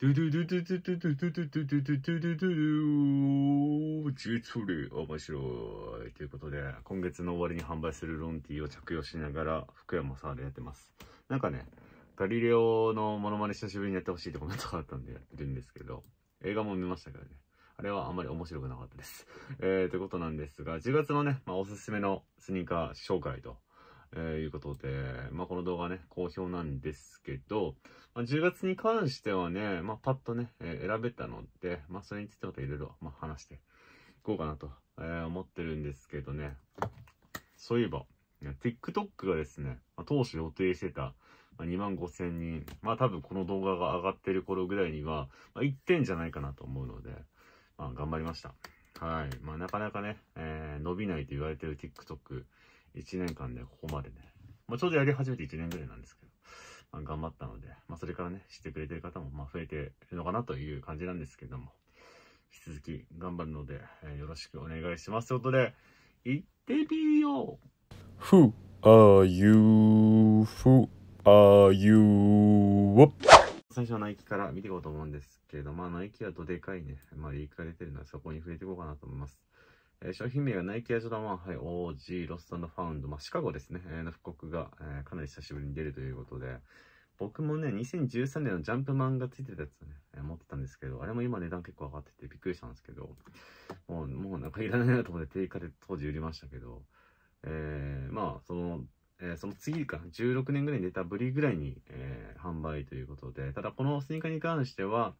ということで、今月の終わりに販売するロンティを着用しながら、福山さんでやってます。なんかね、ガリレオのモノマネ久しぶりにやってほしいってコメントがあったんでやってるんですけど、映画も見ましたからね。あれはあんまり面白くなかったです。えー、ということなんですが、10月のね、まあ、おすすめのスニーカー紹介とえいうことで、まあ、この動画ね、好評なんですけど、まあ、10月に関してはね、まあ、パッとね、え選べたので、まあ、それについてまたいろいろ、まあ、話していこうかなと、え思ってるんですけどね。そういえば、TikTok がですね、ま当初予定してた、ま2万5千人、まあ多分この動画が上がってる頃ぐらいには、まあ、1点じゃないかなと思うので、まあ頑張りました。はい。まあなかなかね、えー、伸びないと言われてる TikTok、1年間でここまでね、まあ、ちょうどやり始めて1年ぐらいなんですけど、まあ、頑張ったので、まあ、それからね、知ってくれてる方もま増えてるのかなという感じなんですけども、引き続き頑張るので、えー、よろしくお願いします。ということで、行ってみよう !Who are you?Who are you? 最初はナイキから見ていこうと思うんですけれども、まあ、ナイキはどでかいね、まあ、行かれてるので、そこに触れていこうかなと思います。えー、商品名がナイキアジョダン1、はい、OG、ロストファウンド、まあ、シカゴですね、えー、の復刻が、えー、かなり久しぶりに出るということで、僕もね、2013年のジャンプ漫画ついてたやつね、えー、持ってたんですけど、あれも今値段結構上がっててびっくりしたんですけど、もう、もうなんかいらないなと思って定価で当時売りましたけど、えー、まあ、その、えー、その次か、16年ぐらいに出たぶりぐらいに、えー、販売ということで、ただこのスニーカーに関しては、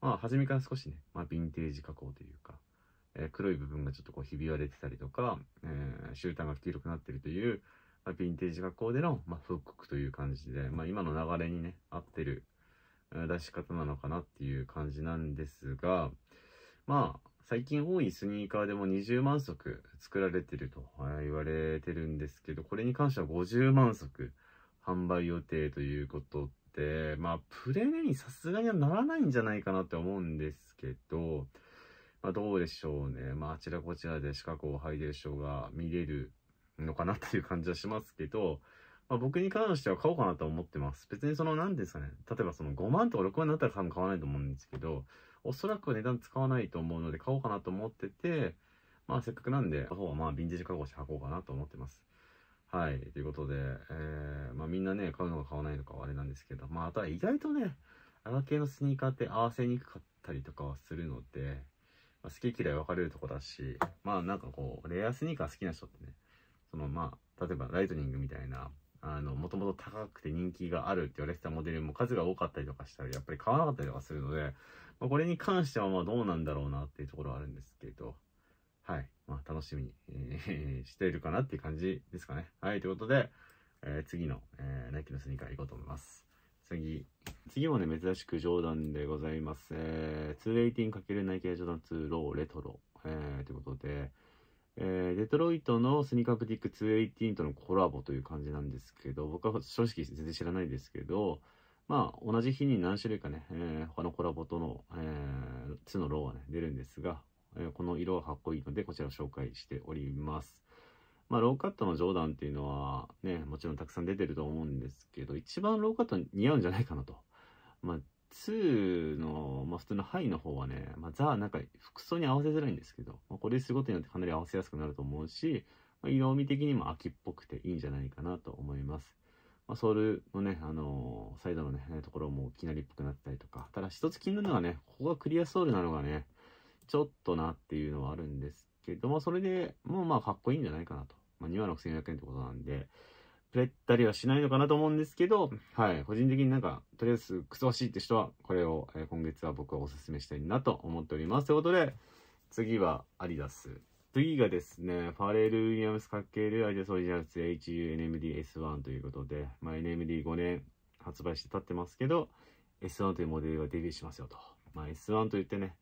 まあ、初めから少しね、まあ、ヴィンテージ加工というか、えー、黒い部分がちょっとこうひび割れてたりとか、えー、シューターが黄色くなってるという、まあ、ヴィンテージ学校での、まあ、復刻という感じで、まあ、今の流れにね、合ってる出し方なのかなっていう感じなんですが、まあ、最近多いスニーカーでも20万足作られてると言われてるんですけど、これに関しては50万足販売予定ということで、まあ、プレネにさすがにはならないんじゃないかなって思うんですけど、まあ、どうでしょうね。まあ、あちらこちらで四角を履いてる人が見れるのかなっていう感じはしますけど、まあ、僕に関しては買おうかなと思ってます。別にその、何ですかね。例えばその5万とか6万になったら多分買わないと思うんですけど、おそらく値段使わないと思うので買おうかなと思ってて、まあせっかくなんで、あとはまあ臨時ンテージ加工して履こうかなと思ってます。はい。ということで、えー、まあみんなね、買うのか買わないのかはあれなんですけど、まああとは意外とね、の系のスニーカーって合わせにくかったりとかはするので、好き嫌い分かれるとこだし、まあなんかこう、レアスニーカー好きな人ってね、そのまあ、例えばライトニングみたいな、あの、もともと高くて人気があるって言われてたモデルも数が多かったりとかしたら、やっぱり買わなかったりとかするので、まあ、これに関してはまあどうなんだろうなっていうところはあるんですけど、はい。まあ楽しみに、えー、しているかなっていう感じですかね。はい。ということで、えー、次の、えー、ナイキのスニーカー行こうと思います。次。次もね、珍しくジョーダンでございます。えー、218× ナイキジョーダン2ローレトロ。えー、ということで、えー、デトロイトのスニーカーティック218とのコラボという感じなんですけど、僕は正直全然知らないですけど、まあ、同じ日に何種類かね、えー、他のコラボとの、えー、2のローはね、出るんですが、えー、この色はかっこいいので、こちらを紹介しております。まあ、ローカットのジョーダンっていうのはね、もちろんたくさん出てると思うんですけど、一番ローカット似合うんじゃないかなと。まあ、2の、まあ、普通のハイの方はね、まあ、ザなんか服装に合わせづらいんですけど、まあ、これ仕事によってかなり合わせやすくなると思うし、まあ、色味的にも秋っぽくていいんじゃないかなと思います。まあ、ソールのね、あのー、サイドのね、ところもきなりっぽくなったりとか、ただ一つ気になるのはね、ここがクリアソールなのがね、ちょっとなっていうのはあるんですけど、まあ、それでもうまあ、かっこいいんじゃないかなと。まあ、2万6400円ってことなんで、プレったりはしないのかなと思うんですけど、はい、個人的になんか、とりあえずクソ欲しいって人は、これを、えー、今月は僕はおすすめしたいなと思っております。ということで、次はアディダス。次がですね、ファレル・ウィリアムス×アディダスオリジナルス HUNMD-S1 ということで、まあ、NMD5 年発売して経ってますけど、S1 というモデルがデビューしますよと。まあ、S1 と言ってね、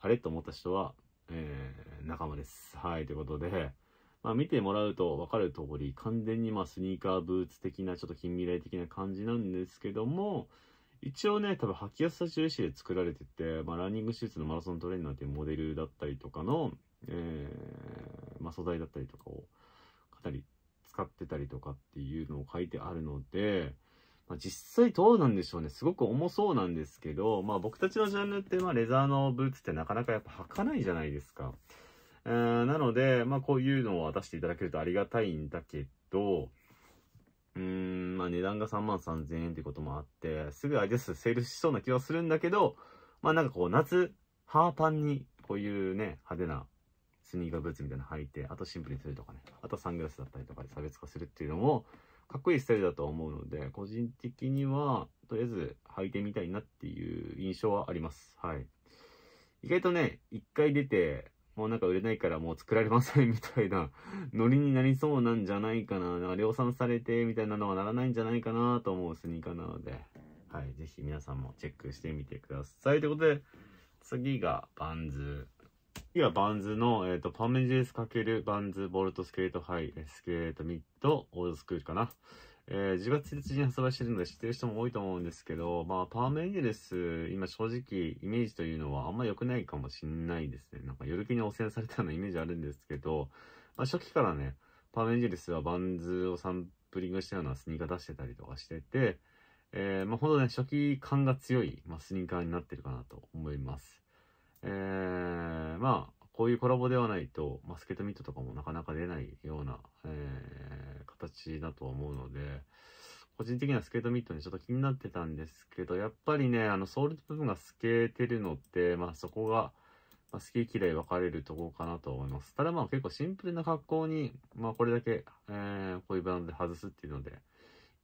あれと思った人は、えー、仲間です。はい、ということで、まあ見てもらうと分かる通り、完全にまあスニーカーブーツ的な、ちょっと近未来的な感じなんですけども、一応ね、多分履きやすさ重視で作られてて、まあランニングシューズのマラソントレーナーっていうモデルだったりとかの、えー、まあ素材だったりとかを、かなり使ってたりとかっていうのを書いてあるので、まあ、実際どうなんでしょうね。すごく重そうなんですけど、まあ僕たちのジャンルって、まあレザーのブーツってなかなかやっぱ履かないじゃないですか。えー、なので、まあこういうのを渡していただけるとありがたいんだけど、うーん、まあ値段が3万3000円ってこともあって、すぐアれでスセールしそうな気はするんだけど、まあなんかこう夏、ハーパンにこういうね、派手なスニーカーブーツみたいなの履いて、あとシンプルにするとかね、あとサングラスだったりとかで差別化するっていうのも、かっこいいスタイルだと思うので、個人的には、とりあえず履いてみたいなっていう印象はあります。はい。意外とね、一回出て、もうなんか売れないからもう作られませんみたいなノリになりそうなんじゃないかな。なんか量産されてみたいなのはならないんじゃないかなと思うスニーカーなので、はい。ぜひ皆さんもチェックしてみてください。ということで、次がバンズ。次はバンズの、えっ、ー、と、パメジェス×バンズボルトスケートハイ、スケートミッド、オールドスクールかな。えー、10月1日に発売してるので知ってる人も多いと思うんですけど、まあ、パーメンジェルス、今正直、イメージというのはあんま良くないかもしんないですね。なんか、夜気に汚染されたようなイメージあるんですけど、まあ、初期からね、パーメンジェルスはバンズをサンプリングしたようなスニーカー出してたりとかしてて、えー、まあ、ほんとね、初期感が強い、まあ、スニーカーになってるかなと思います。えー、まあ、こういうコラボではないと、マスケートミットとかもなかなか出ないような、えー、形だと思うので、個人的にはスケートミットにちょっと気になってたんですけど、やっぱりね、あの、ソール部分が透けてるのって、まあそこが、まあ、好き嫌い分かれるとこかなと思います。ただまあ結構シンプルな格好に、まあこれだけ、えー、こういうブランドで外すっていうので、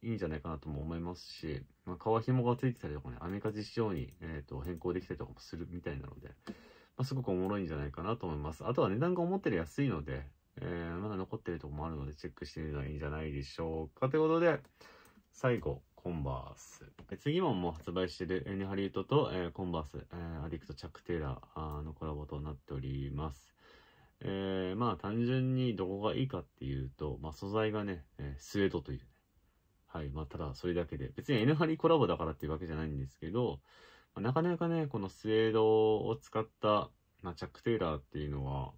いいんじゃないかなとも思いますし、まあ、革紐がついてたりとかね、アメカジ仕様に、えーと、変更できたりとかもするみたいなので、まあ、すごくおもろいんじゃないかなと思います。あとは値段が思ったより安いので、えー、まだ残ってるとこもあるので、チェックしてみるのはいいんじゃないでしょうか。ということで、最後、コンバース。次ももう発売してるエニハリウッドと、えー、コンバース、えー、アディクト・チャック・テイラーのコラボとなっております。えー、まあ単純にどこがいいかっていうと、まあ素材がね、えー、スウェードという、ね、はい。まあ、ただ、それだけで。別に N ハリコラボだからっていうわけじゃないんですけど、まあ、なかなかね、このスウェードを使った、まあ、チャック・テイラーっていうのは、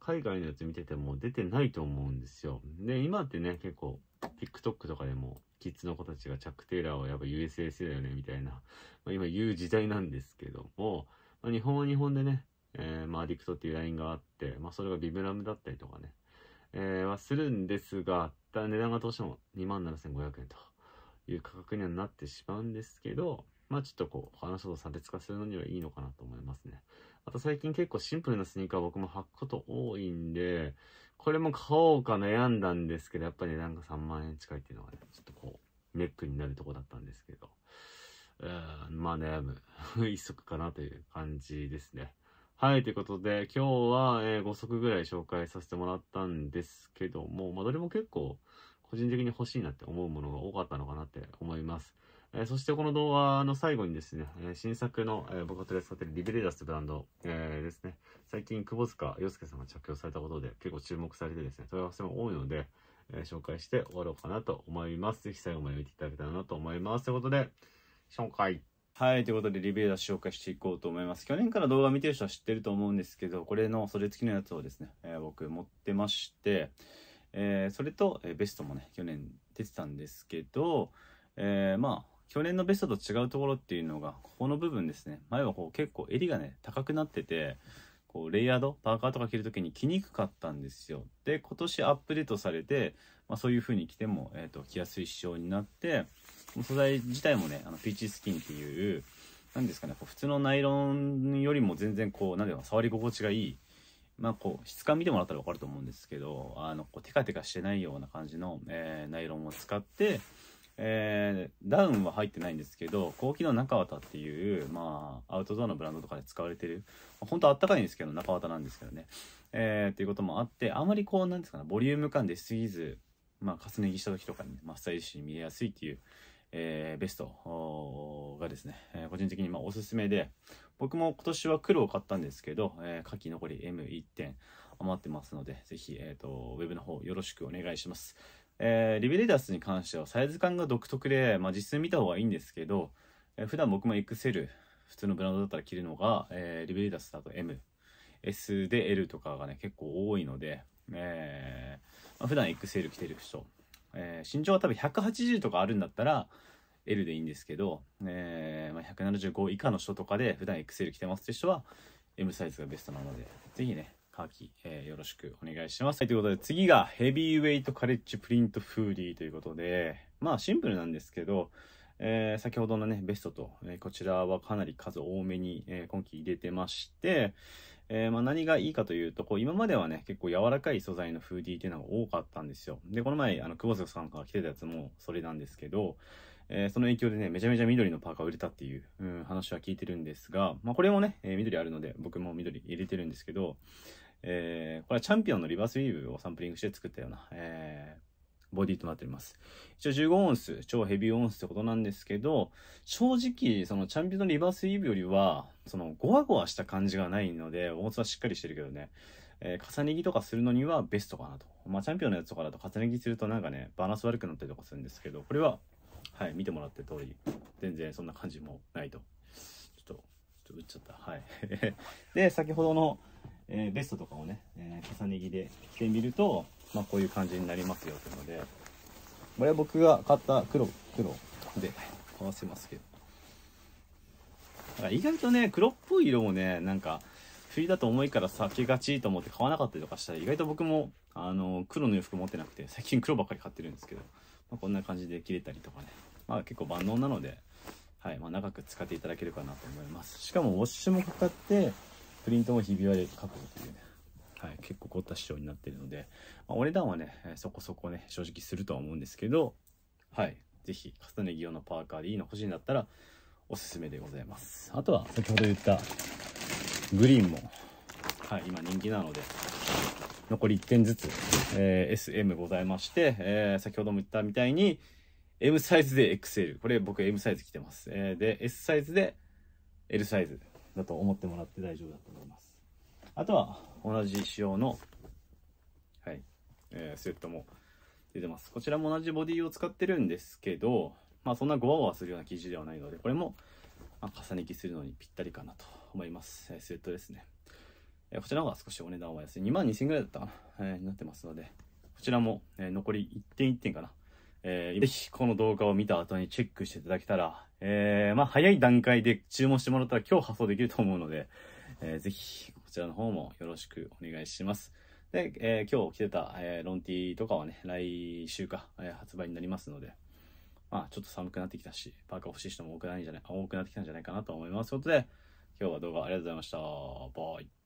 海外のやつ見てても出てないと思うんですよ。で、今ってね、結構、TikTok とかでも、キッズの子たちがチャック・テイラーはやっぱ USS だよね、みたいな、まあ、今言う時代なんですけども、まあ、日本は日本でね、えー、まあ、アディクトっていうラインがあって、まあ、それがビブラムだったりとかね、えー、はするんですが、た値段がどうしても2 7500円という価格にはなってしまうんですけど、まあちょっとこう、他の人と差別化するのにはいいのかなと思いますね。あと最近結構シンプルなスニーカー僕も履くこと多いんで、これも買おうか悩んだんですけど、やっぱり値段が3万円近いっていうのがね、ちょっとこう、ネックになるとこだったんですけど、うん、まあ悩む。一足かなという感じですね。はい、ということで、今日は、え5足ぐらい紹介させてもらったんですけども、まあ、どれも結構、個人的に欲しいなって思うものが多かったのかなって思います。えー、そしてこの動画の最後にですね、えー、新作の、えー、僕が取り扱っているリベレーダスというブランド、えー、ですね、最近、窪塚洋介さんが着用されたことで結構注目されてですね、問い合わせも多いので、え紹介して終わろうかなと思います。ぜひ最後まで見ていただけたらなと思います。ということで、紹介。はい。ということで、リベューだし紹介していこうと思います。去年から動画見てる人は知ってると思うんですけど、これの袖付きのやつをですね、えー、僕持ってまして、えー、それと、えー、ベストもね、去年出てたんですけど、えー、まあ、去年のベストと違うところっていうのが、ここの部分ですね。前はこう結構襟がね、高くなってて、こうレイヤード、パーカーとか着るときに着にくかったんですよ。で、今年アップデートされて、まあ、そういう風に着ても、えっ、と、着やすい仕様になって、素材自体もね、あの、ピーチスキンっていう、なんですかね、こう普通のナイロンよりも全然こう、なんだろ触り心地がいい。まあ、こう、質感見てもらったらわかると思うんですけど、あの、こう、テカテカしてないような感じの、えー、ナイロンを使って、えー、ダウンは入ってないんですけど、高機能中綿っていう、まあ、アウトドアのブランドとかで使われてる、本当あったかいんですけど、中綿なんですけどね。えー、っていうこともあって、あまりこう、なんですかね、ボリューム感出すぎず、まあ、重ね着した時とかに、ね、まあ、スタイリに見えやすいっていう、えー、ベストがですね、え個人的にまおすすめで、僕も今年は黒を買ったんですけど、えー、残り M1 点余ってますので、ぜひ、えー、と、ウェブの方よろしくお願いします。えー、リベレダスに関してはサイズ感が独特で、まあ、実際見た方がいいんですけど、えー、普段僕も XL、普通のブランドだったら着るのが、えー、リベレダスだと M、S で L とかがね、結構多いので、えーまあ、普段 XL 着てる人えー、身長が多分180とかあるんだったら、L でいいんですけど、えーまあ、175以下の人とかで普段 XL 着てますって人は M サイズがベストなので、ぜひね、カーキ、えー、よろしくお願いします。はい、ということで次がヘビーウェイトカレッジプリントフーディーということで、まあシンプルなんですけど、えー、先ほどのね、ベストと、えー、こちらはかなり数多めに、えー、今季入れてまして、えー、まあ、何がいいかというと、こう今まではね、結構柔らかい素材のフーディーっていうのが多かったんですよ。で、この前、あの、久保塚さんから来てたやつもそれなんですけど、えー、その影響でね、めちゃめちゃ緑のパーカー売れたっていう、うん、話は聞いてるんですが、まあ、これもね、えー、緑あるので、僕も緑入れてるんですけど、えー、これはチャンピオンのリバースウィーブをサンプリングして作ったような、えボディとなっております。一応15オンス、超ヘビーオンスってことなんですけど、正直、そのチャンピオンのリバースイーブよりは、そのゴワゴワした感じがないので、音質はしっかりしてるけどね、えー、重ね着とかするのにはベストかなと。まあ、チャンピオンのやつとかだと重ね着するとなんかね、バランス悪くなったりとかするんですけど、これは、はい、見てもらった通り、全然そんな感じもないと。ちょっと、ちょっと打っちゃった。はい。で、先ほどの、えー、ベストとかをね、えー、重ね着で着てみると、まあ、こういう感じになりますよというので、これは僕が買った黒、黒で合わせますけど。だから意外とね、黒っぽい色もね、なんか、冬だと思いから避けがちと思って買わなかったりとかしたら、意外と僕も、あの、黒の洋服持ってなくて、最近黒ばっかり買ってるんですけど、まあ、こんな感じで切れたりとかね。まあ結構万能なので、はい、まあ、長く使っていただけるかなと思います。しかもウォッシュもかかって、プリントもひび割れ確保というね、はい、結構凝った仕様になってるので、まあ、お値段はね、そこそこね、正直するとは思うんですけど、はい、ぜひ、重ね着用のパーカーでいいの欲しいんだったら、おすすめでございます。あとは、先ほど言ったグリーンも、はい、今人気なので、残り1点ずつ、えー、SM ございまして、えー、先ほども言ったみたいに、M サイズで XL。これ僕 M サイズ着てます。えー、で、S サイズで L サイズ。だと思ってもらって大丈夫だと思います。あとは同じ仕様の、はい、えー、スウェットも出てます。こちらも同じボディを使ってるんですけど、まあそんなゴワゴワするような生地ではないので、これも、ま重ね着するのにぴったりかなと思います。えー、スウェットですね。えー、こちらの方が少しお値段は安い。2万2000円ぐらいだったかな、えー、になってますので、こちらも、え残り1点1点かな。えー、ぜひこの動画を見た後にチェックしていただけたら、えー、まあ、早い段階で注文してもらったら今日発送できると思うので、えー、ぜひこちらの方もよろしくお願いします。で、えー、今日着てた、えー、ロンティーとかはね、来週か、えー、発売になりますので、まあ、ちょっと寒くなってきたし、パーカー欲しい人も多くないんじゃない、多くなってきたんじゃないかなと思います。ということで、今日は動画ありがとうございました。バイ。